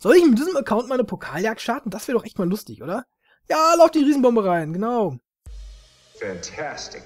Soll ich mit diesem Account meine Pokaljagd starten? Das wäre doch echt mal lustig, oder? Ja, lauf die Riesenbombe rein, genau. Fantastic.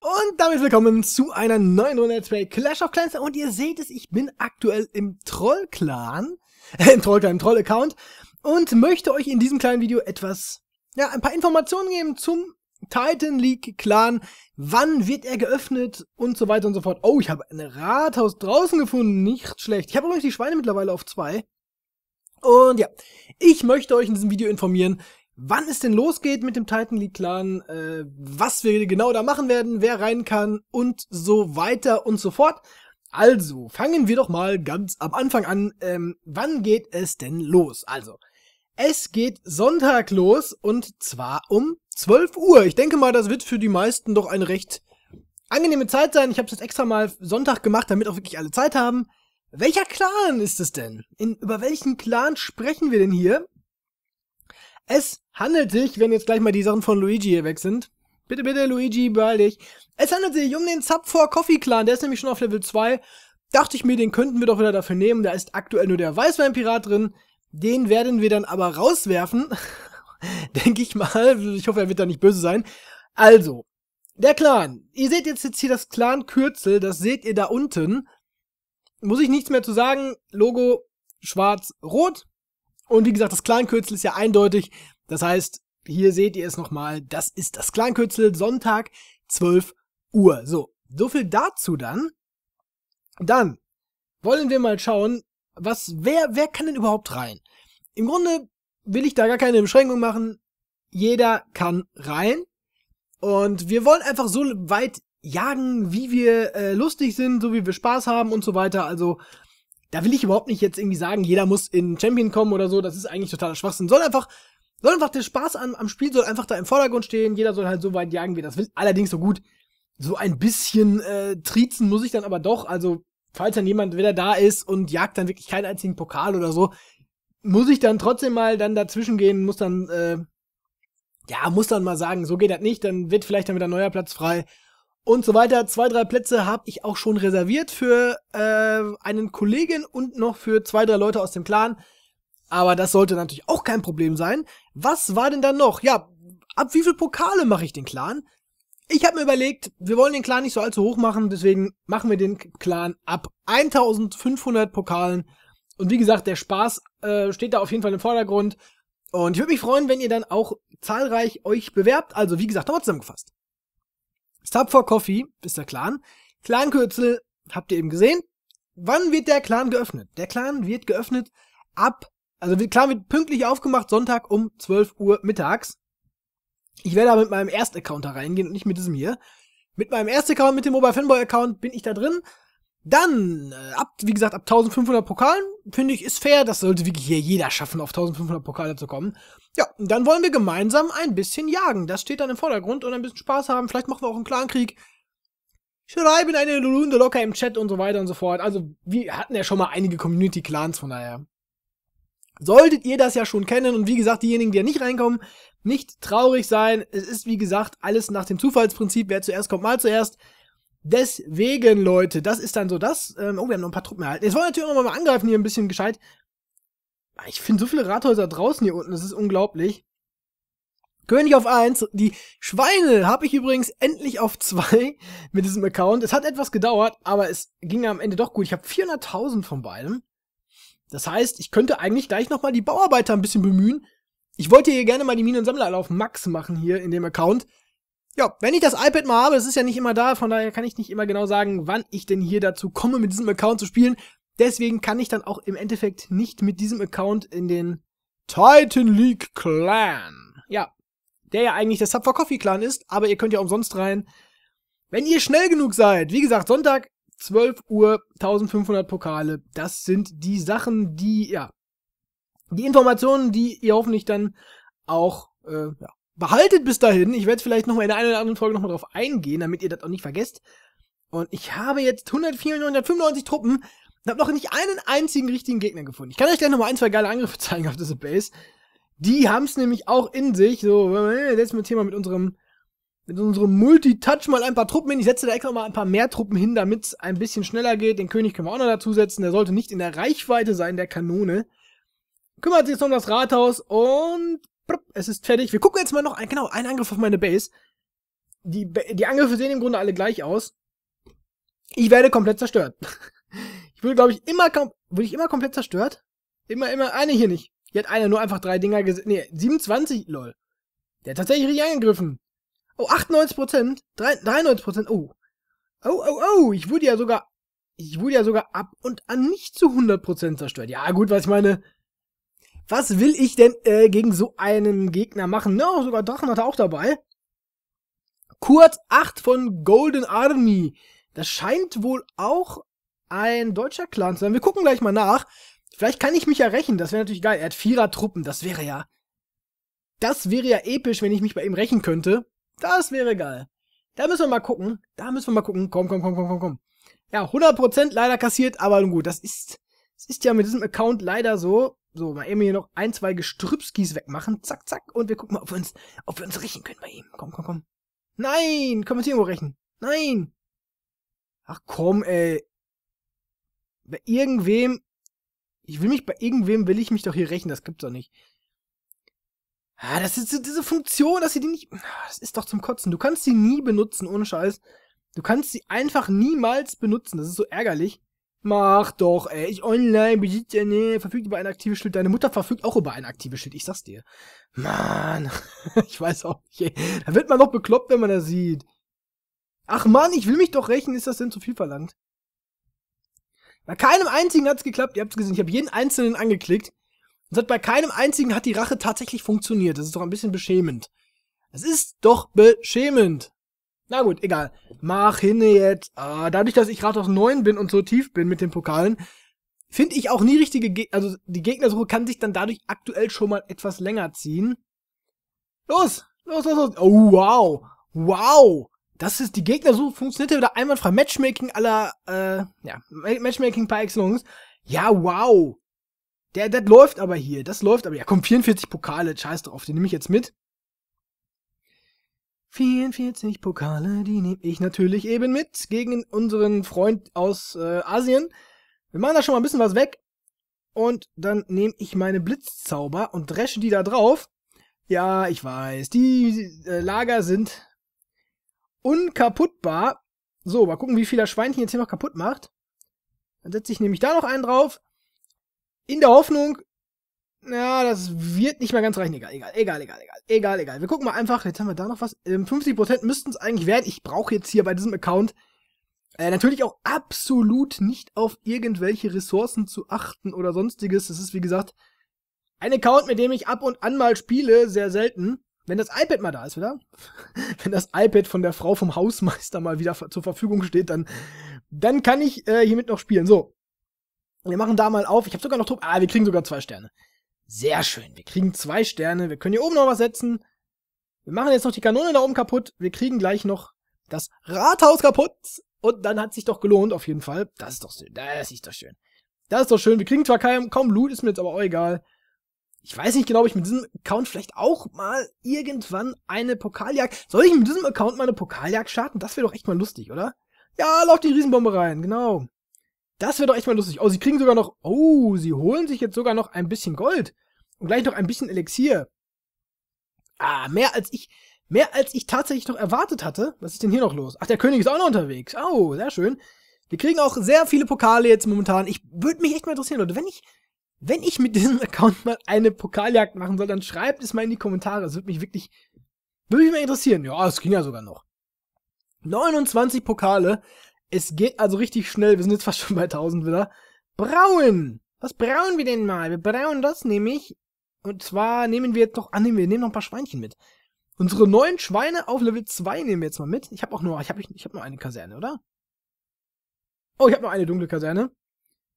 Und damit willkommen zu einer neuen Runde Let's Play Clash of Clans. Und ihr seht es, ich bin aktuell im Troll-Clan, äh, im Troll-Clan, im Troll-Account und möchte euch in diesem kleinen Video etwas, ja, ein paar Informationen geben zum Titan League Clan, wann wird er geöffnet und so weiter und so fort. Oh, ich habe ein Rathaus draußen gefunden, nicht schlecht. Ich habe übrigens die Schweine mittlerweile auf zwei. Und ja, ich möchte euch in diesem Video informieren, wann es denn losgeht mit dem Titan League Clan, äh, was wir genau da machen werden, wer rein kann und so weiter und so fort. Also, fangen wir doch mal ganz am Anfang an. Ähm, wann geht es denn los? Also, es geht Sonntag los und zwar um 12 Uhr. Ich denke mal, das wird für die meisten doch eine recht angenehme Zeit sein. Ich habe es jetzt extra mal Sonntag gemacht, damit auch wirklich alle Zeit haben. Welcher Clan ist es denn? In, über welchen Clan sprechen wir denn hier? Es handelt sich, wenn jetzt gleich mal die Sachen von Luigi hier weg sind. Bitte, bitte, Luigi, beeil dich. Es handelt sich um den Sub 4 Coffee Clan. Der ist nämlich schon auf Level 2. Dachte ich mir, den könnten wir doch wieder dafür nehmen. Da ist aktuell nur der Weißweinpirat drin. Den werden wir dann aber rauswerfen, denke ich mal. Ich hoffe, er wird da nicht böse sein. Also, der Clan. Ihr seht jetzt, jetzt hier das Clan-Kürzel, das seht ihr da unten. Muss ich nichts mehr zu sagen. Logo schwarz-rot. Und wie gesagt, das Clan-Kürzel ist ja eindeutig. Das heißt, hier seht ihr es nochmal. Das ist das Clan-Kürzel, Sonntag, 12 Uhr. So, so viel dazu dann. Dann wollen wir mal schauen, was, wer, wer kann denn überhaupt rein? Im Grunde will ich da gar keine Beschränkung machen. Jeder kann rein. Und wir wollen einfach so weit jagen, wie wir äh, lustig sind, so wie wir Spaß haben und so weiter. Also da will ich überhaupt nicht jetzt irgendwie sagen, jeder muss in Champion kommen oder so. Das ist eigentlich totaler Schwachsinn. Soll einfach, soll einfach der Spaß an, am Spiel soll einfach da im Vordergrund stehen. Jeder soll halt so weit jagen, wie das will. Allerdings so gut. So ein bisschen äh, triezen muss ich dann aber doch. Also falls dann jemand wieder da ist und jagt dann wirklich keinen einzigen Pokal oder so, muss ich dann trotzdem mal dann dazwischen gehen, muss dann, äh, ja, muss dann mal sagen, so geht das nicht, dann wird vielleicht dann wieder ein neuer Platz frei und so weiter. Zwei, drei Plätze habe ich auch schon reserviert für äh, einen Kollegen und noch für zwei, drei Leute aus dem Clan. Aber das sollte natürlich auch kein Problem sein. Was war denn dann noch? Ja, ab wie viel Pokale mache ich den Clan? Ich habe mir überlegt, wir wollen den Clan nicht so allzu hoch machen, deswegen machen wir den Clan ab 1500 Pokalen und wie gesagt, der Spaß äh, steht da auf jeden Fall im Vordergrund. Und ich würde mich freuen, wenn ihr dann auch zahlreich euch bewerbt. Also, wie gesagt, nochmal zusammengefasst. Sub for Coffee ist der Clan. Clankürzel habt ihr eben gesehen. Wann wird der Clan geöffnet? Der Clan wird geöffnet ab, also der Clan wird pünktlich aufgemacht, Sonntag um 12 Uhr mittags. Ich werde aber mit meinem Erst-Account da reingehen und nicht mit diesem hier. Mit meinem Erst-Account, mit dem Mobile Fanboy Account bin ich da drin dann, äh, ab, wie gesagt, ab 1500 Pokalen, finde ich, ist fair. Das sollte wirklich hier jeder schaffen, auf 1500 Pokale zu kommen. Ja, und dann wollen wir gemeinsam ein bisschen jagen. Das steht dann im Vordergrund und ein bisschen Spaß haben. Vielleicht machen wir auch einen Clankrieg. Schreiben eine Runde locker im Chat und so weiter und so fort. Also, wir hatten ja schon mal einige Community-Clans, von daher. Solltet ihr das ja schon kennen und wie gesagt, diejenigen, die ja nicht reinkommen, nicht traurig sein. Es ist, wie gesagt, alles nach dem Zufallsprinzip. Wer zuerst kommt, mal zuerst. Deswegen, Leute, das ist dann so das. Ähm, oh, wir haben noch ein paar Truppen erhalten. Jetzt wollen wir natürlich auch mal angreifen hier ein bisschen gescheit. Ich finde so viele Rathäuser draußen hier unten, das ist unglaublich. König auf 1. Die Schweine habe ich übrigens endlich auf 2 mit diesem Account. Es hat etwas gedauert, aber es ging am Ende doch gut. Ich habe 400.000 von beidem. Das heißt, ich könnte eigentlich gleich nochmal die Bauarbeiter ein bisschen bemühen. Ich wollte hier gerne mal die Minen- und Sammler auf Max machen hier in dem Account. Ja, wenn ich das iPad mal habe, es ist ja nicht immer da, von daher kann ich nicht immer genau sagen, wann ich denn hier dazu komme, mit diesem Account zu spielen. Deswegen kann ich dann auch im Endeffekt nicht mit diesem Account in den Titan League Clan. Ja, der ja eigentlich der Sub for Coffee Clan ist, aber ihr könnt ja umsonst rein. Wenn ihr schnell genug seid, wie gesagt, Sonntag 12 Uhr, 1500 Pokale. Das sind die Sachen, die, ja, die Informationen, die ihr hoffentlich dann auch äh, ja, behaltet bis dahin. Ich werde vielleicht noch mal in der einen oder anderen Folge noch mal drauf eingehen, damit ihr das auch nicht vergesst. Und ich habe jetzt 104, 195 Truppen und habe noch nicht einen einzigen richtigen Gegner gefunden. Ich kann euch gleich noch mal ein, zwei geile Angriffe zeigen auf diese Base. Die haben es nämlich auch in sich. So, jetzt äh, mit Thema mit unserem mit unserem Multitouch mal ein paar Truppen hin. Ich setze da extra mal ein paar mehr Truppen hin, damit es ein bisschen schneller geht. Den König können wir auch noch dazusetzen. Der sollte nicht in der Reichweite sein, der Kanone. Kümmert sich jetzt um das Rathaus und es ist fertig. Wir gucken jetzt mal noch, ein, genau, einen Angriff auf meine Base. Die, die Angriffe sehen im Grunde alle gleich aus. Ich werde komplett zerstört. Ich würde, glaube ich, immer, würde ich immer komplett zerstört? Immer, immer, eine ah, hier nicht. Hier hat einer nur einfach drei Dinger gesehen. Nee, 27, lol. Der hat tatsächlich richtig angegriffen. Oh, 98 Prozent. 93 Prozent. Oh. Oh, oh, oh. Ich wurde ja sogar, ich wurde ja sogar ab und an nicht zu 100 Prozent zerstört. Ja, gut, was ich meine. Was will ich denn äh, gegen so einen Gegner machen? Na, sogar Drachen hat er auch dabei. Kurt 8 von Golden Army. Das scheint wohl auch ein deutscher Clan zu sein. Wir gucken gleich mal nach. Vielleicht kann ich mich ja rächen. Das wäre natürlich geil. Er hat Vierer-Truppen. Das wäre ja... Das wäre ja episch, wenn ich mich bei ihm rächen könnte. Das wäre geil. Da müssen wir mal gucken. Da müssen wir mal gucken. Komm, komm, komm, komm, komm, komm. Ja, 100% leider kassiert, aber nun gut, das ist, das ist ja mit diesem Account leider so. So, mal eben hier noch ein, zwei Gestrüpskis wegmachen. Zack, zack. Und wir gucken mal, ob wir uns, ob wir uns rächen können bei ihm. Komm, komm, komm. Nein! Können wir uns irgendwo rächen? Nein! Ach komm, ey. Bei irgendwem. Ich will mich, bei irgendwem will ich mich doch hier rächen. Das gibt's doch nicht. Ah, das ist diese Funktion, dass sie die nicht. Ah, das ist doch zum Kotzen. Du kannst sie nie benutzen, ohne Scheiß. Du kannst sie einfach niemals benutzen. Das ist so ärgerlich. Mach doch, ey. Ich online besitzt ja, nee, verfügt über ein aktives Schild. Deine Mutter verfügt auch über ein aktives Schild. Ich sag's dir. Mann. ich weiß auch nicht, ey. Da wird man doch bekloppt, wenn man das sieht. Ach Mann, ich will mich doch rächen. Ist das denn zu viel verlangt? Bei keinem einzigen hat's geklappt. Ihr habt's gesehen. Ich habe jeden einzelnen angeklickt. Und seit bei keinem einzigen hat die Rache tatsächlich funktioniert. Das ist doch ein bisschen beschämend. Es ist doch beschämend. Na gut, egal. Mach hinne jetzt. Ah, dadurch, dass ich gerade Rathaus 9 bin und so tief bin mit den Pokalen, finde ich auch nie richtige Ge Also die Gegnersuche kann sich dann dadurch aktuell schon mal etwas länger ziehen. Los! Los, los, los! Oh, wow! Wow! Das ist die Gegnersuche, funktioniert ja wieder einwandfrei. Matchmaking aller, äh, ja, Matchmaking par excellence. Ja, wow! Der, das läuft aber hier, das läuft aber. Ja, komm, 44 Pokale, scheiß drauf, den nehme ich jetzt mit. 44 Pokale, die nehme ich natürlich eben mit gegen unseren Freund aus äh, Asien. Wir machen da schon mal ein bisschen was weg. Und dann nehme ich meine Blitzzauber und dresche die da drauf. Ja, ich weiß, die äh, Lager sind unkaputtbar. So, mal gucken, wie viel das Schweinchen jetzt hier noch kaputt macht. Dann setze ich nämlich da noch einen drauf. In der Hoffnung, ja, das wird nicht mehr ganz reichen. Egal, egal, egal, egal, egal, egal, egal. Wir gucken mal einfach, jetzt haben wir da noch was. 50% müssten es eigentlich werden. Ich brauche jetzt hier bei diesem Account äh, natürlich auch absolut nicht auf irgendwelche Ressourcen zu achten oder sonstiges. Das ist, wie gesagt, ein Account, mit dem ich ab und an mal spiele, sehr selten. Wenn das iPad mal da ist, oder? Wenn das iPad von der Frau vom Hausmeister mal wieder zur Verfügung steht, dann, dann kann ich äh, hiermit noch spielen. So. Wir machen da mal auf. Ich habe sogar noch Truppen. Ah, wir kriegen sogar zwei Sterne. Sehr schön. Wir kriegen zwei Sterne. Wir können hier oben noch was setzen. Wir machen jetzt noch die Kanone da oben kaputt. Wir kriegen gleich noch das Rathaus kaputt. Und dann hat sich doch gelohnt, auf jeden Fall. Das ist doch schön. Das ist doch schön. Das ist doch schön. Wir kriegen zwar kaum, kaum Loot, ist mir jetzt aber auch egal. Ich weiß nicht genau, ob ich mit diesem Account vielleicht auch mal irgendwann eine Pokaljagd... Soll ich mit diesem Account mal eine Pokaljagd starten? Das wäre doch echt mal lustig, oder? Ja, lauf die Riesenbombe rein, genau. Das wäre doch echt mal lustig. Oh, sie kriegen sogar noch... Oh, sie holen sich jetzt sogar noch ein bisschen Gold. Und gleich noch ein bisschen Elixier. Ah, mehr als ich, mehr als ich tatsächlich noch erwartet hatte. Was ist denn hier noch los? Ach, der König ist auch noch unterwegs. Oh, sehr schön. Wir kriegen auch sehr viele Pokale jetzt momentan. Ich würde mich echt mal interessieren, Leute. Wenn ich, wenn ich mit diesem Account mal eine Pokaljagd machen soll, dann schreibt es mal in die Kommentare. Das würde mich wirklich, würde mich mal interessieren. Ja, es ging ja sogar noch. 29 Pokale. Es geht also richtig schnell. Wir sind jetzt fast schon bei 1000 wieder. Brauen! Was brauen wir denn mal? Wir brauen das nämlich und zwar nehmen wir jetzt noch, ah, nehmen wir nehmen noch ein paar Schweinchen mit. Unsere neuen Schweine auf Level 2 nehmen wir jetzt mal mit. Ich habe auch nur, ich habe ich, ich hab nur eine Kaserne, oder? Oh, ich habe nur eine dunkle Kaserne.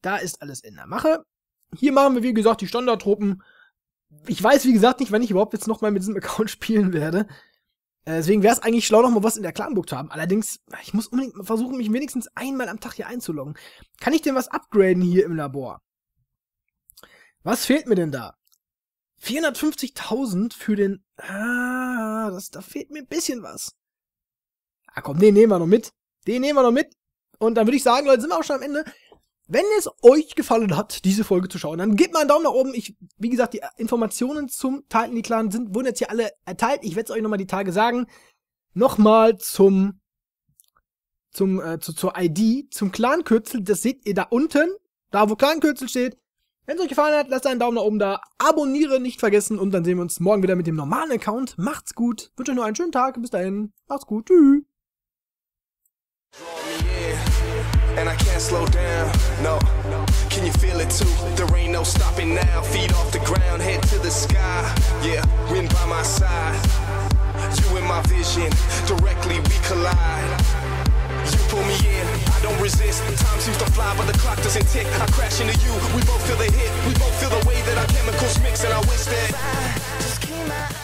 Da ist alles in der Mache. Hier machen wir, wie gesagt, die Standardtruppen. Ich weiß, wie gesagt, nicht, wann ich überhaupt jetzt nochmal mit diesem Account spielen werde. Äh, deswegen wäre es eigentlich schlau, nochmal was in der Clanburg zu haben. Allerdings, ich muss unbedingt versuchen, mich wenigstens einmal am Tag hier einzuloggen. Kann ich denn was upgraden hier im Labor? Was fehlt mir denn da? 450.000 für den... Ah, das, da fehlt mir ein bisschen was. Ah komm, den nehmen wir noch mit. Den nehmen wir noch mit. Und dann würde ich sagen, Leute, sind wir auch schon am Ende. Wenn es euch gefallen hat, diese Folge zu schauen, dann gebt mal einen Daumen nach oben. Ich, wie gesagt, die Informationen zum Titan in die Clan sind, wurden jetzt hier alle erteilt. Ich werde es euch nochmal die Tage sagen. Nochmal zum, zum, äh, zu, zur ID, zum Clan-Kürzel. Das seht ihr da unten, da wo Clan-Kürzel steht. Wenn es euch gefallen hat, lasst einen Daumen nach oben da, abonniere nicht vergessen und dann sehen wir uns morgen wieder mit dem normalen Account. Macht's gut, wünsche euch nur einen schönen Tag, bis dahin, macht's gut, tschüss. You pull me in. don't resist. Time seems to fly, but the clock doesn't tick. I crash into you, we both feel the hit. We both feel the way that our chemicals mix, and I wish that. I just came out.